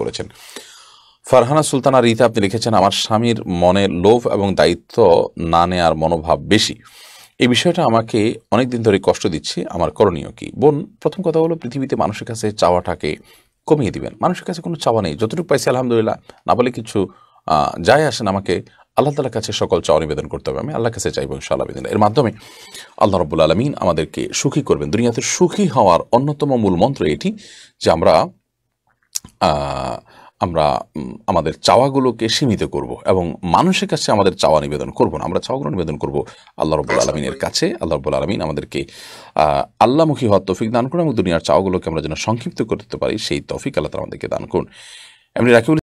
করেছেন ফারহানা সুলতানা রীতা আপনি লিখেছেন আমার স্বামীর মনে লোভ এবং দায়িত্ব না নেয়ার মনোভাব বেশি এই বিষয়টা আমাকে অনেক দিন ধরে কষ্ট দিচ্ছে আমার করণীয় কি বোন প্রথম কথা হলো পৃথিবীতে মানুষের কাছে চাওয়াটাকে কমিয়ে দিবেন মানুষের কাছে কোনো চাওয়া নেই যতটুকু পাইছি আলহামদুলিল্লাহ না বলে কিছু যাই আসেন আমাকে আল্লাহ তালার কাছে সকল চাওয়া নিবেদন করতে হবে আমি আল্লাহ কাছে চাইব ইনশাআল্লাহ এর মাধ্যমে আল্লাহ রবুল্লা আলমিন আমাদেরকে সুখী করবেন দুনিয়াতে সুখী হওয়ার অন্যতম মূল মন্ত্র এটি যে আমরা আমরা আমাদের চাওয়াগুলোকে সীমিত করব এবং মানুষের কাছে আমাদের চাওয়া নিবেদন করব না আমরা চাওয়াগুলো নিবেদন করব আল্লাহ রব্বুল আলমিনের আচ্ছা, কাছে আল্লাহ রব্বুল আলমিন আমাদেরকে আল্লাহমুখী হওয়ার তফিক দান করুন এবং দুনিয়ার চাওয়াগুলোকে আমরা যেন সংক্ষিপ্ত করতে পারি সেই তফিক আল্লাহ আমাদেরকে দান করুন এমনি রাখি